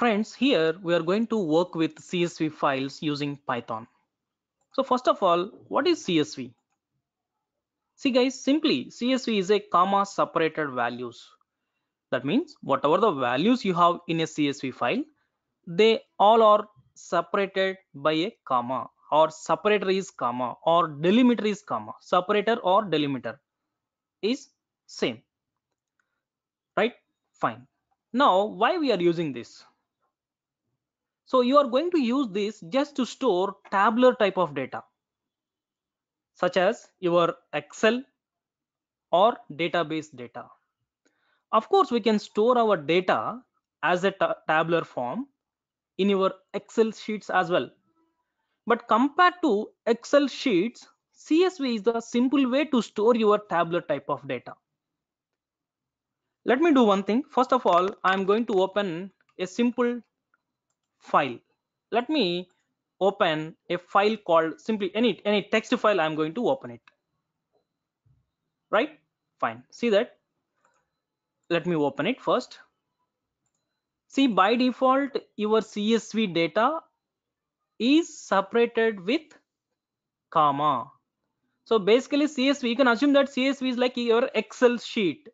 Friends, here we are going to work with CSV files using Python. So first of all, what is CSV? See guys, simply CSV is a comma separated values. That means whatever the values you have in a CSV file, they all are separated by a comma or separator is comma or delimiter is comma. Separator or delimiter is same. Right? Fine. Now, why we are using this? So you are going to use this just to store tabular type of data, such as your Excel or database data. Of course, we can store our data as a tabular form in your Excel sheets as well. But compared to Excel sheets, CSV is the simple way to store your tabular type of data. Let me do one thing. First of all, I'm going to open a simple file let me open a file called simply any any text file i'm going to open it right fine see that let me open it first see by default your csv data is separated with comma so basically csv you can assume that csv is like your excel sheet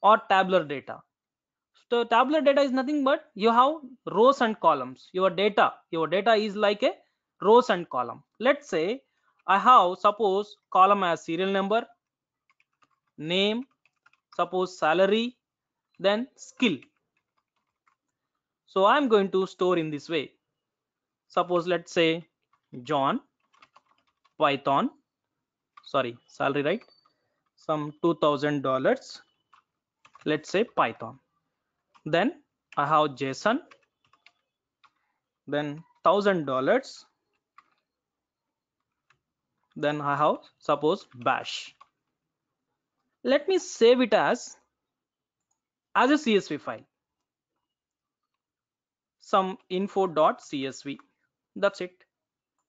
or tabular data so tabular data is nothing but you have rows and columns your data your data is like a rows and column let's say i have suppose column as serial number name suppose salary then skill so i'm going to store in this way suppose let's say john python sorry salary right some two thousand dollars let's say python then I have JSON then thousand dollars then I have suppose bash let me save it as as a CSV file some info dot CSV. that's it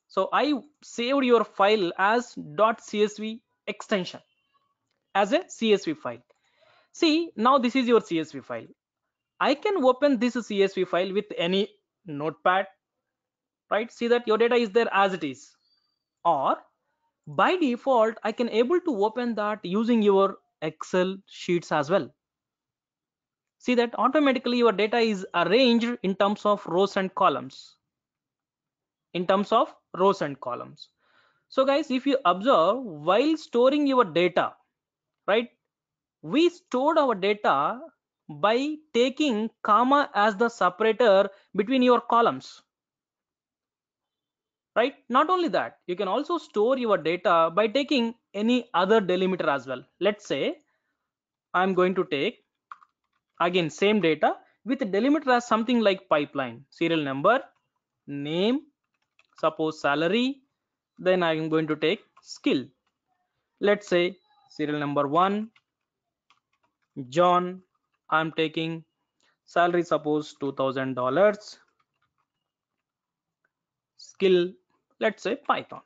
so I saved your file as dot .csv extension as a CSV file see now this is your CSV file I can open this CSV file with any notepad, right? See that your data is there as it is. Or by default, I can able to open that using your Excel sheets as well. See that automatically your data is arranged in terms of rows and columns. In terms of rows and columns. So guys, if you observe while storing your data, right? We stored our data by taking comma as the separator between your columns right not only that you can also store your data by taking any other delimiter as well let's say i'm going to take again same data with delimiter as something like pipeline serial number name suppose salary then i am going to take skill let's say serial number 1 john i'm taking salary suppose $2000 skill let's say python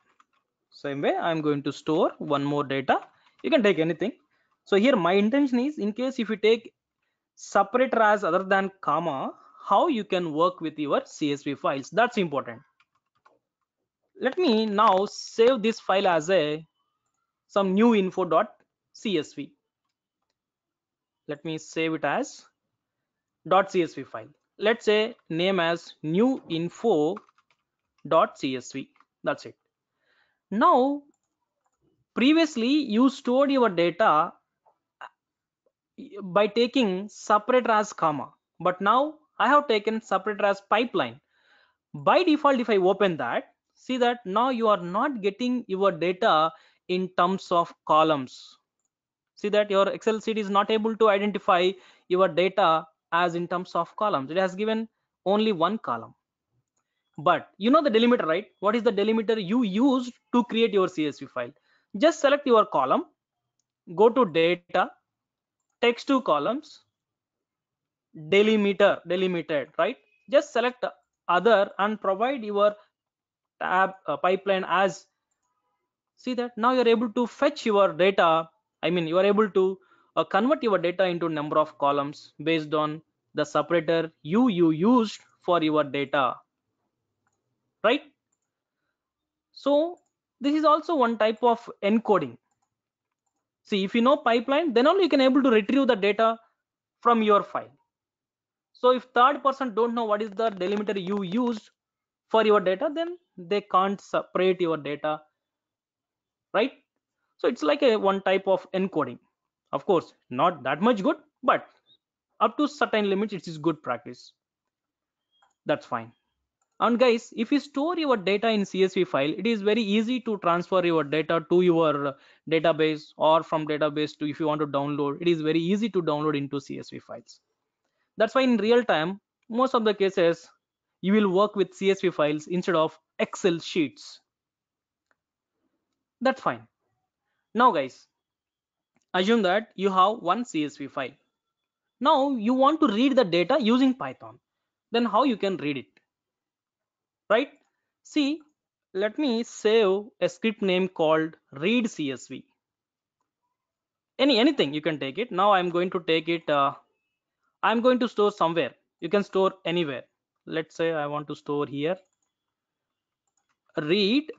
same way i'm going to store one more data you can take anything so here my intention is in case if you take separator as other than comma how you can work with your csv files that's important let me now save this file as a some new info.csv let me save it as .csv file. Let's say name as new That's it. Now, previously you stored your data uh, by taking separate as comma, but now I have taken separate as pipeline. By default, if I open that, see that now you are not getting your data in terms of columns see that your excel sheet is not able to identify your data as in terms of columns it has given only one column but you know the delimiter right what is the delimiter you used to create your csv file just select your column go to data text to columns delimiter delimited right just select other and provide your tab uh, pipeline as see that now you're able to fetch your data I mean, you are able to uh, convert your data into number of columns based on the separator you you used for your data, right? So this is also one type of encoding. See, if you know pipeline, then only you can able to retrieve the data from your file. So if third person don't know what is the delimiter you used for your data, then they can't separate your data, right? so it's like a one type of encoding of course not that much good but up to certain limits it is good practice that's fine and guys if you store your data in csv file it is very easy to transfer your data to your database or from database to if you want to download it is very easy to download into csv files that's why in real time most of the cases you will work with csv files instead of excel sheets that's fine now guys, assume that you have one CSV file. Now you want to read the data using Python. Then how you can read it? Right? See, let me save a script name called read CSV. Any anything you can take it. Now I'm going to take it. Uh, I'm going to store somewhere. You can store anywhere. Let's say I want to store here. Read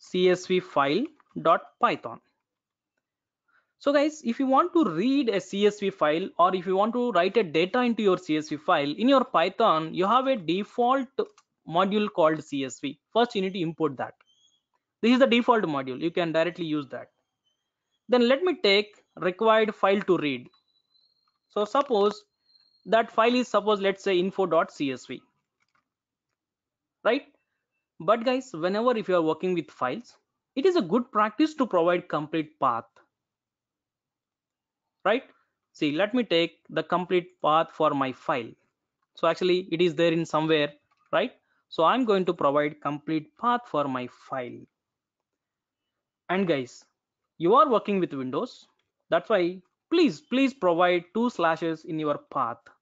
CSV file python. So guys, if you want to read a CSV file or if you want to write a data into your CSV file, in your Python, you have a default module called CSV. First, you need to import that. This is the default module. You can directly use that. Then let me take required file to read. So suppose that file is suppose let's say info.csv, right? But guys, whenever if you are working with files, it is a good practice to provide complete path right see let me take the complete path for my file so actually it is there in somewhere right so i'm going to provide complete path for my file and guys you are working with windows that's why please please provide two slashes in your path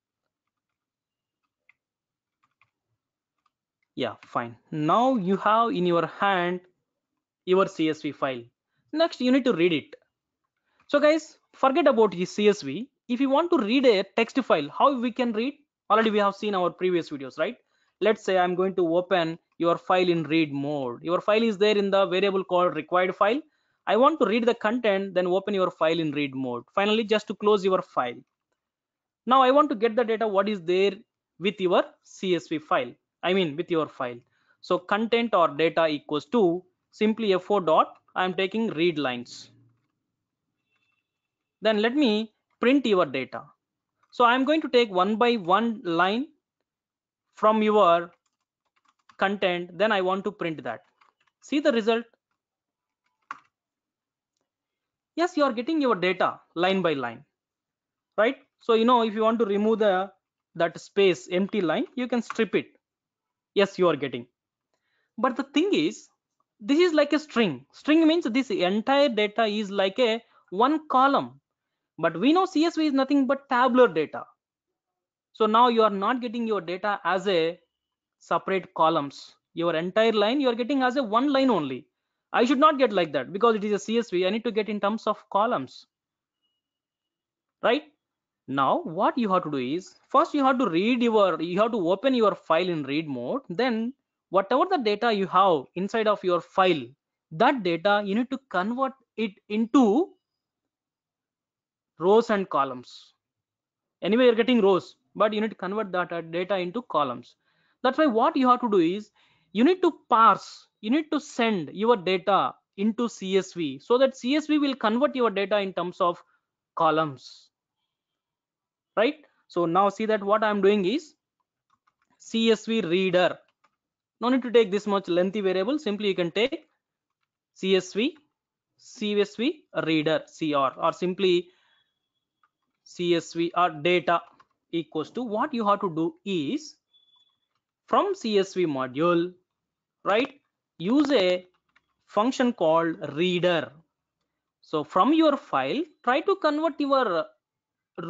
yeah fine now you have in your hand your CSV file. Next, you need to read it. So guys, forget about CSV. If you want to read a text file, how we can read? Already we have seen our previous videos, right? Let's say I'm going to open your file in read mode. Your file is there in the variable called required file. I want to read the content, then open your file in read mode. Finally, just to close your file. Now I want to get the data what is there with your CSV file. I mean with your file. So content or data equals to simply f4 dot i'm taking read lines then let me print your data so i'm going to take one by one line from your content then i want to print that see the result yes you are getting your data line by line right so you know if you want to remove the that space empty line you can strip it yes you are getting but the thing is this is like a string string means this entire data is like a one column but we know csv is nothing but tabular data so now you are not getting your data as a separate columns your entire line you are getting as a one line only i should not get like that because it is a csv i need to get in terms of columns right now what you have to do is first you have to read your you have to open your file in read mode then whatever the data you have inside of your file that data you need to convert it into rows and columns anyway you're getting rows but you need to convert that uh, data into columns that's why what you have to do is you need to parse you need to send your data into csv so that csv will convert your data in terms of columns right so now see that what i'm doing is csv reader no need to take this much lengthy variable simply you can take csv csv reader cr or simply csv or data equals to what you have to do is from csv module right use a function called reader so from your file try to convert your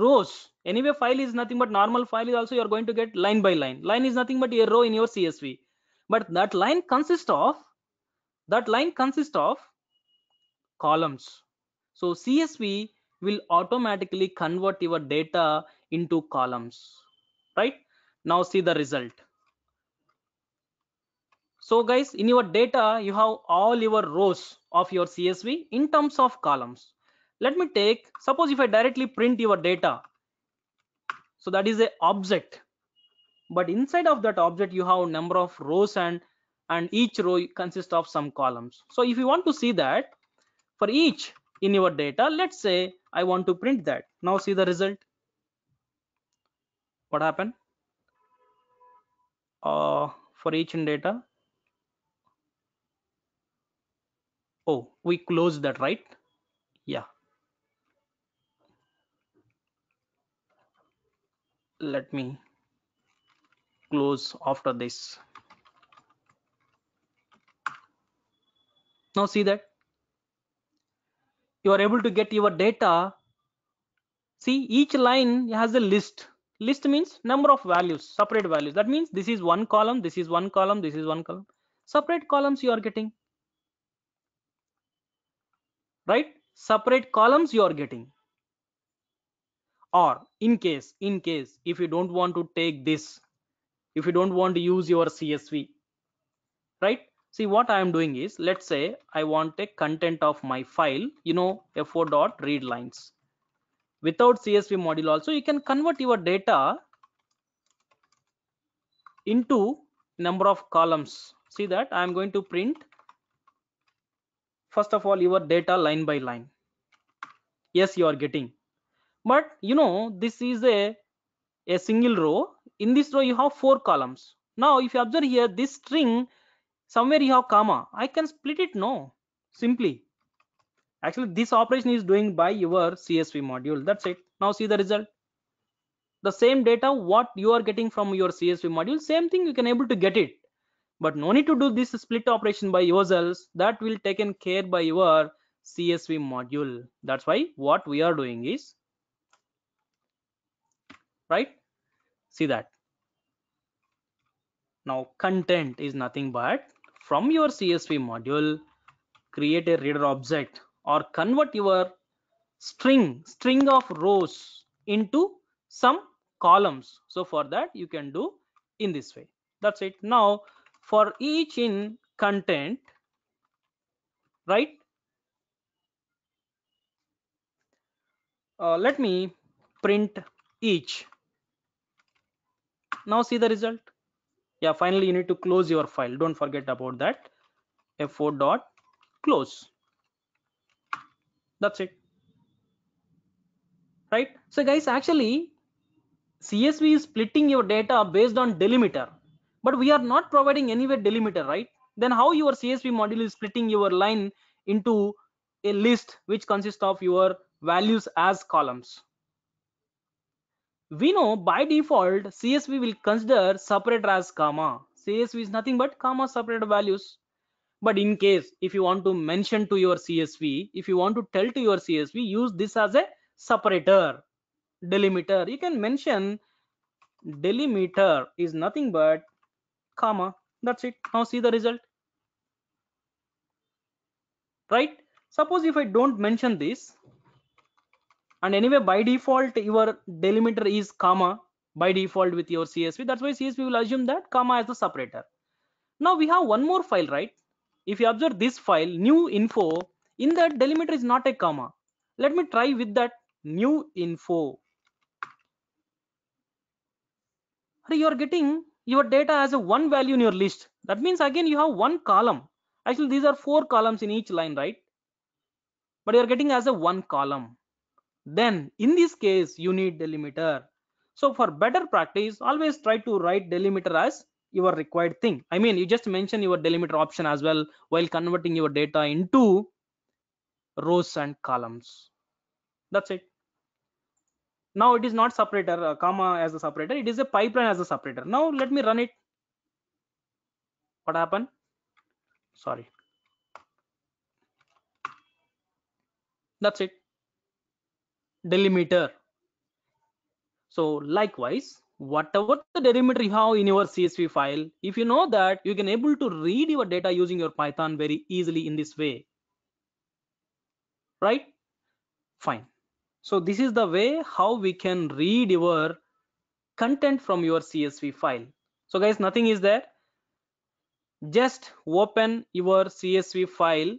rows anyway file is nothing but normal file is also you are going to get line by line line is nothing but a row in your csv but that line consists of that line consists of columns so csv will automatically convert your data into columns right now see the result so guys in your data you have all your rows of your csv in terms of columns let me take suppose if i directly print your data so that is a object but inside of that object you have number of rows and and each row consists of some columns so if you want to see that for each in your data let's say i want to print that now see the result what happened uh for each in data oh we close that right yeah let me close after this now see that you are able to get your data see each line has a list list means number of values separate values that means this is one column this is one column this is one column separate columns you are getting right separate columns you are getting or in case in case if you don't want to take this if you don't want to use your CSV, right? See what I am doing is, let's say I want a content of my file, you know, fo dot read lines. Without CSV module also, you can convert your data into number of columns. See that I am going to print first of all your data line by line. Yes, you are getting, but you know this is a a single row in this row you have four columns now if you observe here this string somewhere you have comma i can split it no simply actually this operation is doing by your csv module that's it now see the result the same data what you are getting from your csv module same thing you can able to get it but no need to do this split operation by yourselves that will taken care by your csv module that's why what we are doing is right see that now content is nothing but from your csv module create a reader object or convert your string string of rows into some columns so for that you can do in this way that's it now for each in content right uh, let me print each now see the result yeah finally you need to close your file don't forget about that f4 dot close that's it right so guys actually csv is splitting your data based on delimiter but we are not providing anywhere delimiter right then how your csv module is splitting your line into a list which consists of your values as columns we know by default CSV will consider separator as comma. CSV is nothing but comma separated values. But in case if you want to mention to your CSV, if you want to tell to your CSV, use this as a separator, delimiter. You can mention delimiter is nothing but comma. That's it. Now see the result. Right? Suppose if I don't mention this, and anyway by default your delimiter is comma by default with your csv that's why csv will assume that comma as the separator now we have one more file right if you observe this file new info in that delimiter is not a comma let me try with that new info you are getting your data as a one value in your list that means again you have one column actually these are four columns in each line right but you are getting as a one column then in this case you need delimiter so for better practice always try to write delimiter as your required thing i mean you just mention your delimiter option as well while converting your data into rows and columns that's it now it is not separator uh, comma as a separator it is a pipeline as a separator now let me run it what happened sorry that's it delimiter so likewise whatever the delimiter you have in your csv file if you know that you can able to read your data using your python very easily in this way right fine so this is the way how we can read your content from your csv file so guys nothing is there just open your csv file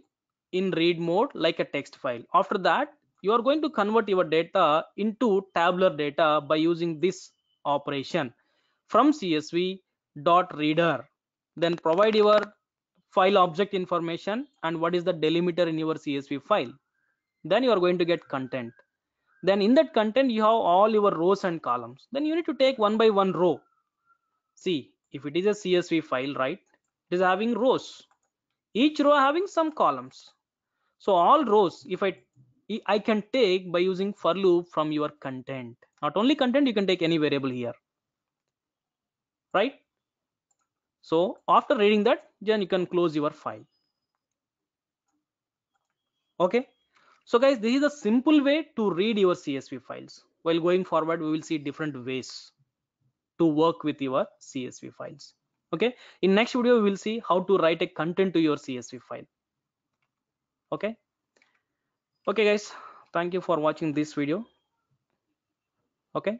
in read mode like a text file after that you are going to convert your data into tabular data by using this operation from csv dot reader then provide your file object information and what is the delimiter in your csv file then you are going to get content then in that content you have all your rows and columns then you need to take one by one row see if it is a csv file right it is having rows each row having some columns so all rows if i I can take by using for loop from your content. Not only content, you can take any variable here, right? So after reading that, then you can close your file. Okay. So guys, this is a simple way to read your CSV files. While going forward, we will see different ways to work with your CSV files. Okay. In next video, we will see how to write a content to your CSV file. Okay okay guys thank you for watching this video okay